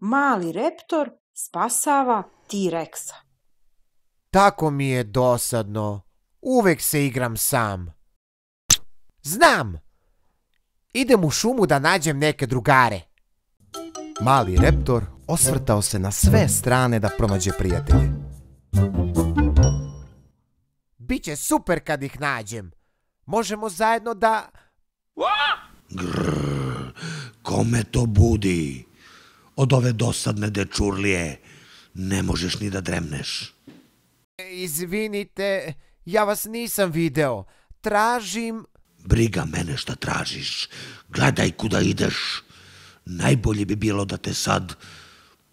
mali reptor spasava T-Rexa. Tako mi je dosadno. Uvek se igram sam. Znam! Idem u šumu da nađem neke drugare. Mali reptor osvrtao se na sve strane da pronađe prijatelje. Biće super kad ih nađem. Možemo zajedno da... kome to budi? od ove dosadne dečurlije. Ne možeš ni da dremneš. E, izvinite, ja vas nisam video. Tražim... Briga mene šta tražiš. Gledaj kuda ideš. Najbolje bi bilo da te sad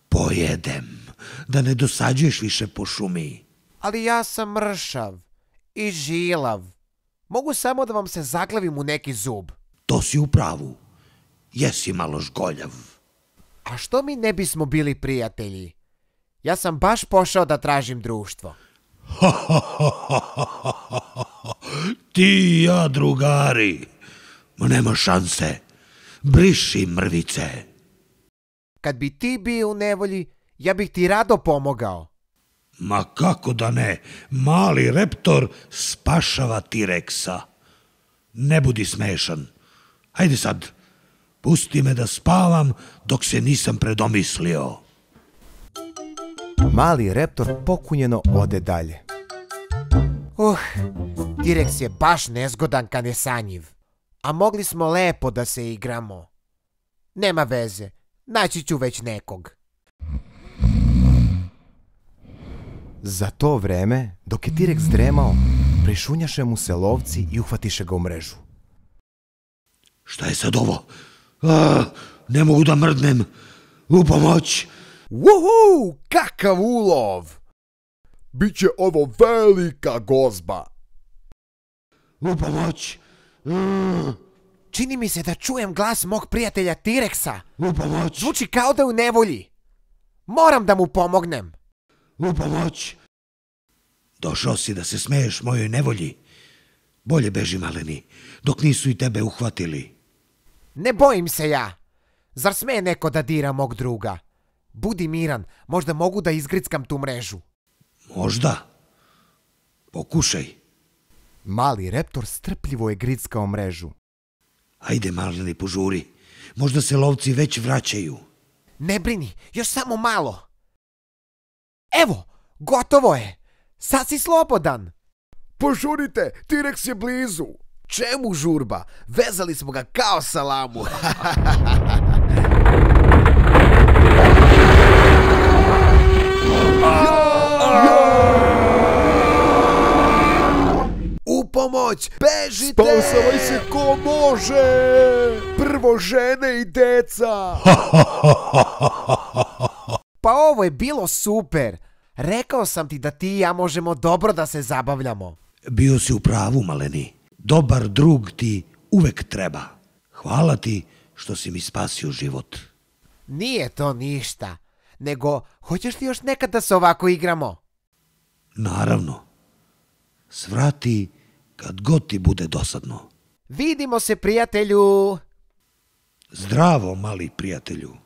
pojedem. Da ne dosađuješ više po šumi. Ali ja sam mršav i žilav. Mogu samo da vam se zaglavim u neki zub. To si u pravu. Jesi malo žgoljav a što mi ne bismo bili prijatelji? Ja sam baš pošao da tražim društvo. Ti i ja, drugari. Ma nema šanse. Briši mrvice. Kad bi ti bio u nevolji, ja bih ti rado pomogao. Ma kako da ne, mali reptor spašava t Ne budi smešan. Hajde sad, Pusti me da spavam dok se nisam predomislio. Mali reptor pokunjeno ode dalje. Uh, Direks je baš nezgodan kad je sanjiv. A mogli smo lepo da se igramo. Nema veze, naći ću već nekog. Za to vreme, dok je Direks dremao, prišunjaše mu se lovci i uhvatiše ga u mrežu. Šta je sad ovo? A, ne mogu da mrdnem. U pomoć. Uhu, kakav ulov! Biće ovo velika gozba. U pomoć. Čini mi se da čujem glas mog prijatelja Tireksa. U pomoć. Zvuči kao da je u nevolji. Moram da mu pomognem. U pomoć. Došao si da se smeješ mojoj nevolji. Bolje beži, maleni, dok nisu i tebe uhvatili. Ne bojim se ja. Zar sme neko da dira mog druga? Budi miran, možda mogu da izgrickam tu mrežu. Možda. Pokušaj. Mali reptor strpljivo je grickao mrežu. Ajde, mali požuri. Možda se lovci već vraćaju. Ne brini, još samo malo. Evo, gotovo je. Sad si slobodan. Požurite, T-Rex je blizu. Čemu žurba? Vezali smo ga kao salamu. pomoć, bežite! Spasavaj se ko može! Prvo žene i deca! pa ovo je bilo super! Rekao sam ti da ti i ja možemo dobro da se zabavljamo. Bio si u pravu, maleni dobar drug ti uvek treba. Hvala ti što si mi spasio život. Nije to ništa, nego hoćeš li još nekad da se ovako igramo? Naravno. Svrati kad god ti bude dosadno. Vidimo se, prijatelju! Zdravo, mali prijatelju!